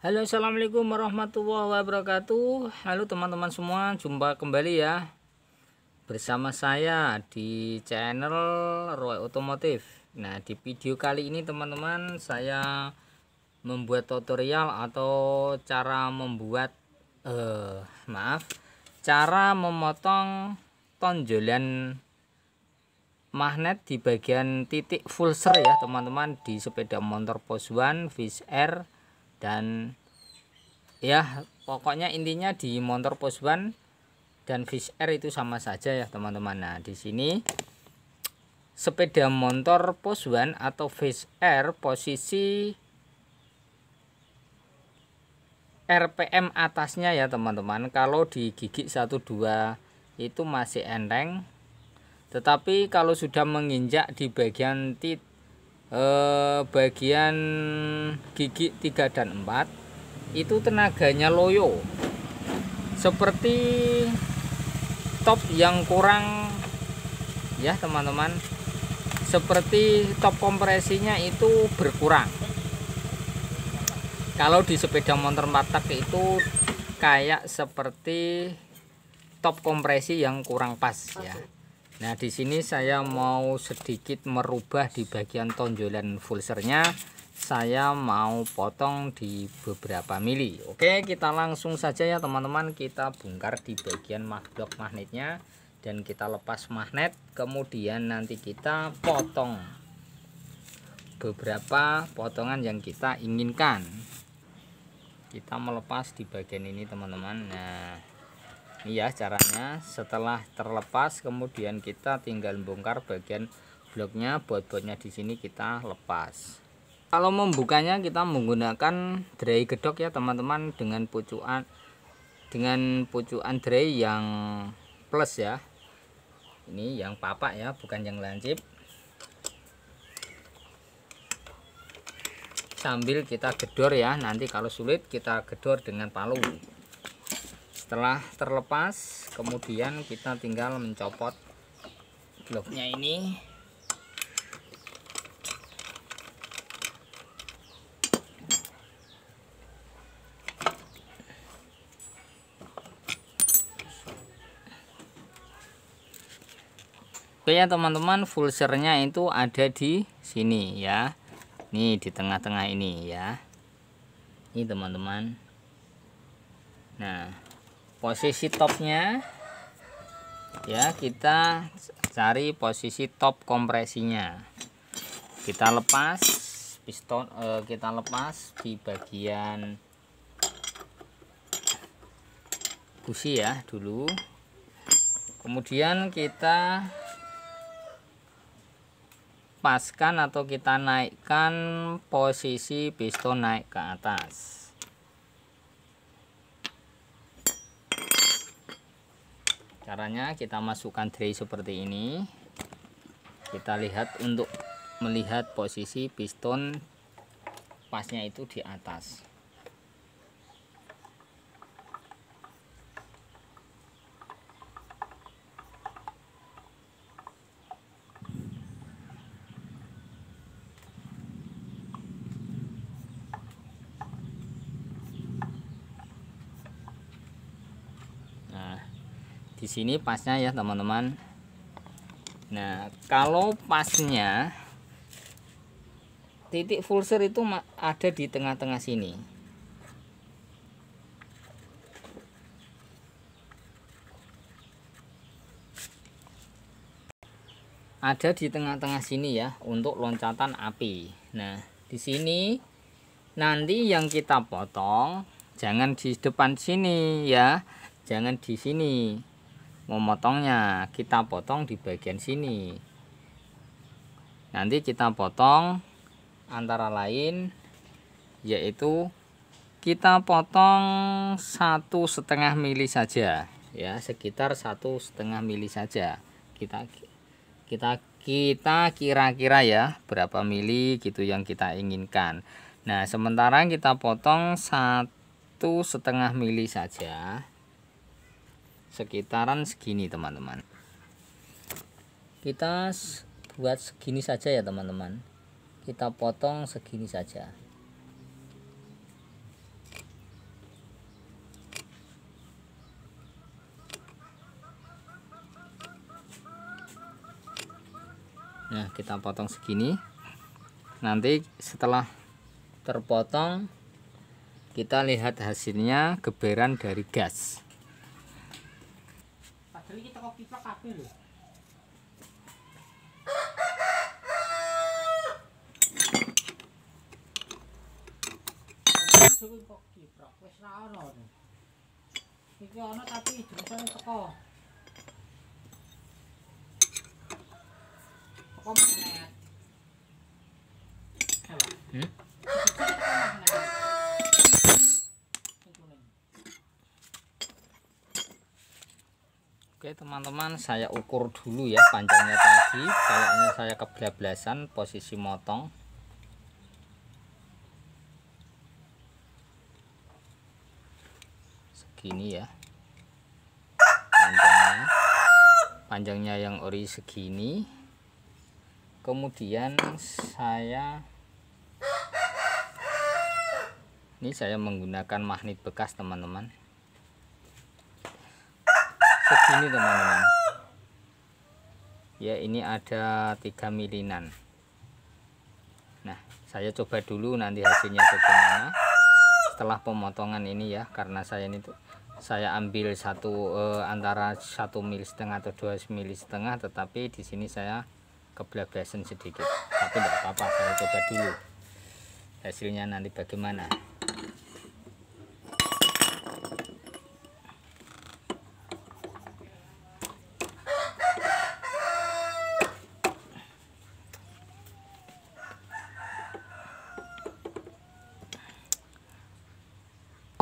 Halo assalamualaikum warahmatullahi wabarakatuh Halo teman-teman semua jumpa kembali ya Bersama saya di channel Roy Otomotif Nah di video kali ini teman-teman saya membuat tutorial atau cara membuat eh, Maaf Cara memotong tonjolan magnet di bagian titik full ser ya teman-teman Di sepeda motor Poswan Vis Air dan ya pokoknya intinya di motor posban dan Fish Air itu sama saja ya teman-teman nah di sini sepeda motor posban atau Fish Air posisi RPM atasnya ya teman-teman kalau di gigi 12 itu masih enteng tetapi kalau sudah menginjak di bagian titik eh, bagian gigi 3 dan 4 itu tenaganya loyo seperti top yang kurang ya teman-teman seperti top kompresinya itu berkurang kalau di sepeda motor matak itu kayak seperti top kompresi yang kurang pas ya Nah, di sini saya mau sedikit merubah di bagian tonjolan fulsernya Saya mau potong di beberapa mili. Oke, kita langsung saja ya teman-teman. Kita bongkar di bagian magdok magnetnya dan kita lepas magnet. Kemudian nanti kita potong beberapa potongan yang kita inginkan. Kita melepas di bagian ini teman-teman. Nah, Iya caranya setelah terlepas kemudian kita tinggal bongkar bagian bloknya buat botnya di sini kita lepas kalau membukanya kita menggunakan dry gedok ya teman-teman dengan pucuan dengan pucuan dry yang plus ya ini yang papa ya bukan yang lancip sambil kita gedor ya nanti kalau sulit kita gedor dengan palu setelah terlepas kemudian kita tinggal mencopot glove-nya ini Oke ya teman-teman, fulsernya itu ada di sini ya. Nih di tengah-tengah ini ya. Ini teman-teman. Nah, posisi topnya ya kita cari posisi top kompresinya kita lepas piston eh, kita lepas di bagian busi ya dulu kemudian kita paskan atau kita naikkan posisi piston naik ke atas caranya kita masukkan tray seperti ini kita lihat untuk melihat posisi piston pasnya itu di atas di sini pasnya ya teman-teman nah kalau pasnya titik fulser itu ada di tengah-tengah sini ada di tengah-tengah sini ya untuk loncatan api. Nah, di sini nanti yang kita potong jangan di depan sini ya. Jangan di sini memotongnya kita potong di bagian sini nanti kita potong antara lain yaitu kita potong satu setengah mili saja ya sekitar satu setengah mili saja kita kita kita kira-kira ya berapa mili gitu yang kita inginkan nah sementara kita potong satu setengah mili saja sekitaran segini teman-teman kita buat segini saja ya teman-teman kita potong segini saja nah kita potong segini nanti setelah terpotong kita lihat hasilnya geberan dari gas kita kafe lo coba kok kita wes rawon nih kita ono tapi jurusan itu kok kok Hmm? Oke teman-teman saya ukur dulu ya panjangnya tadi kayaknya saya kebelasan posisi motong segini ya panjangnya panjangnya yang ori segini kemudian saya ini saya menggunakan magnet bekas teman-teman segini teman-teman ya ini ada tiga milinan nah saya coba dulu nanti hasilnya bagaimana setelah pemotongan ini ya karena saya ini tuh saya ambil satu eh, antara satu mil setengah atau dua mili setengah tetapi di sini saya kebelasan sedikit tapi tidak apa-apa saya coba dulu hasilnya nanti bagaimana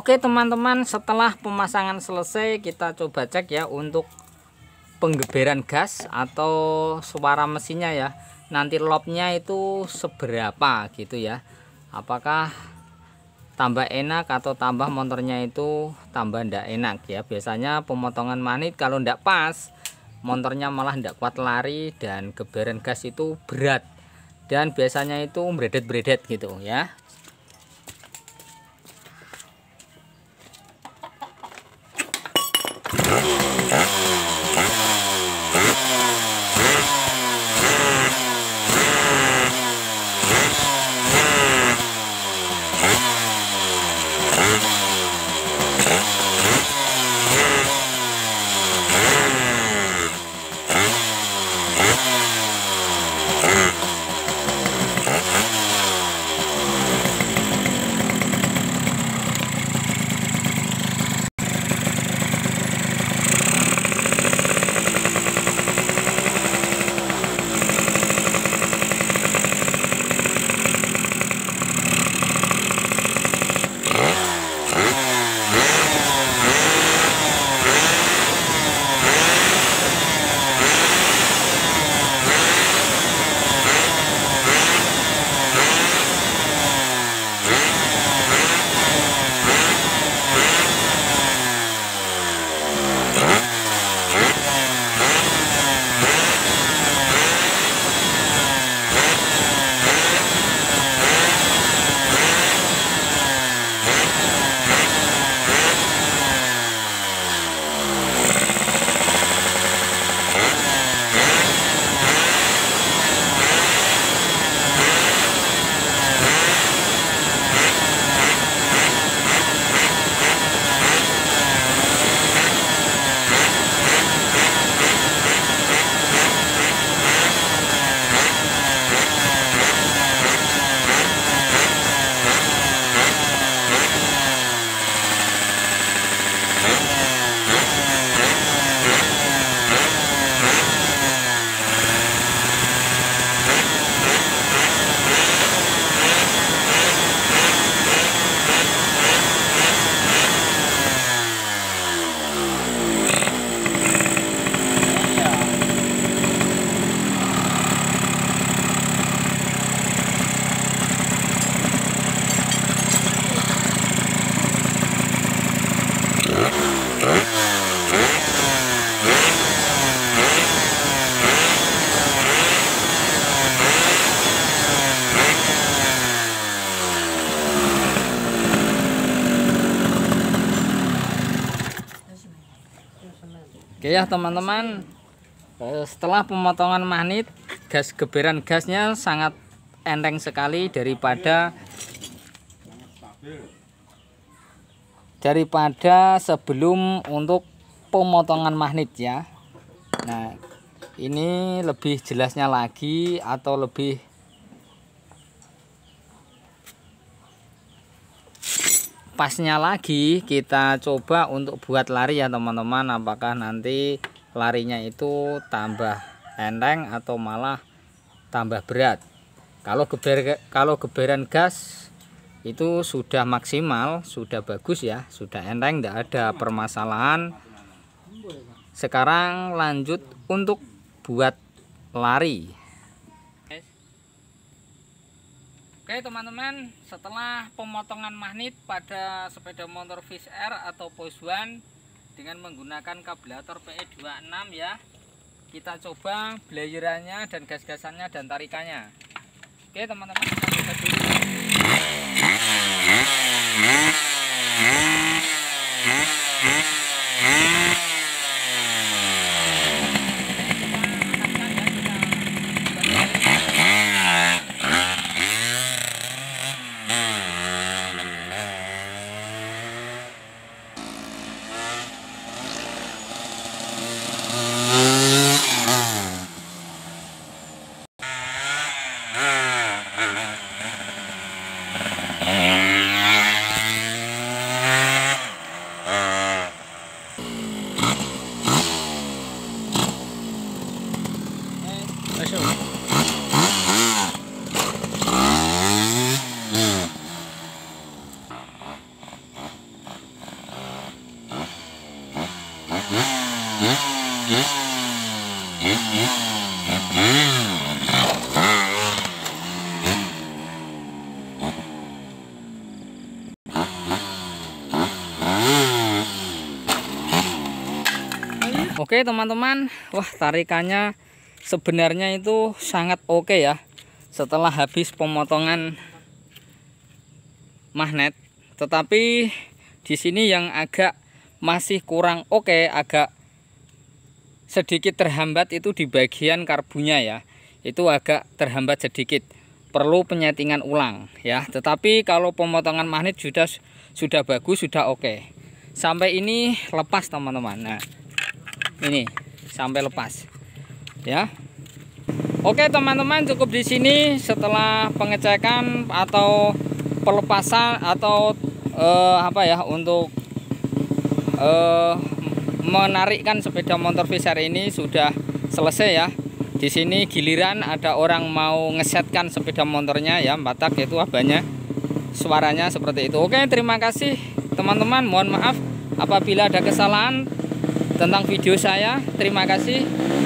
Oke teman-teman setelah pemasangan selesai kita coba cek ya untuk penggeberan gas atau suara mesinnya ya nanti lobnya itu seberapa gitu ya apakah tambah enak atau tambah motornya itu tambah ndak enak ya biasanya pemotongan manit kalau ndak pas motornya malah ndak kuat lari dan geberan gas itu berat dan biasanya itu meredet meredet gitu ya Oke ya teman-teman eh, setelah pemotongan magnet gas geberan gasnya sangat enteng sekali daripada daripada sebelum untuk pemotongan magnet ya Nah ini lebih jelasnya lagi atau lebih pasnya lagi kita coba untuk buat lari ya teman-teman apakah nanti larinya itu tambah enteng atau malah tambah berat kalau geber kalau geberan gas itu sudah maksimal sudah bagus ya sudah enteng tidak ada permasalahan sekarang lanjut untuk buat lari Oke teman-teman, setelah pemotongan magnet pada sepeda motor Fish Air atau Post One dengan menggunakan kabelator PE26 ya. Kita coba belayarannya dan gas-gasannya dan tarikannya. Oke teman-teman, kita coba dulu. Oke teman-teman, wah tarikannya sebenarnya itu sangat oke ya. Setelah habis pemotongan magnet, tetapi di sini yang agak masih kurang oke, agak sedikit terhambat itu di bagian karbunya ya itu agak terhambat sedikit perlu penyetingan ulang ya tetapi kalau pemotongan magnet sudah sudah bagus sudah oke sampai ini lepas teman-teman nah ini sampai lepas ya Oke teman-teman cukup di sini setelah pengecekan atau pelepasan atau eh, apa ya untuk eh, menarikkan sepeda motor VCR ini sudah selesai ya di sini giliran ada orang mau ngesetkan sepeda motornya ya batak itu abahnya suaranya seperti itu oke terima kasih teman-teman mohon maaf apabila ada kesalahan tentang video saya terima kasih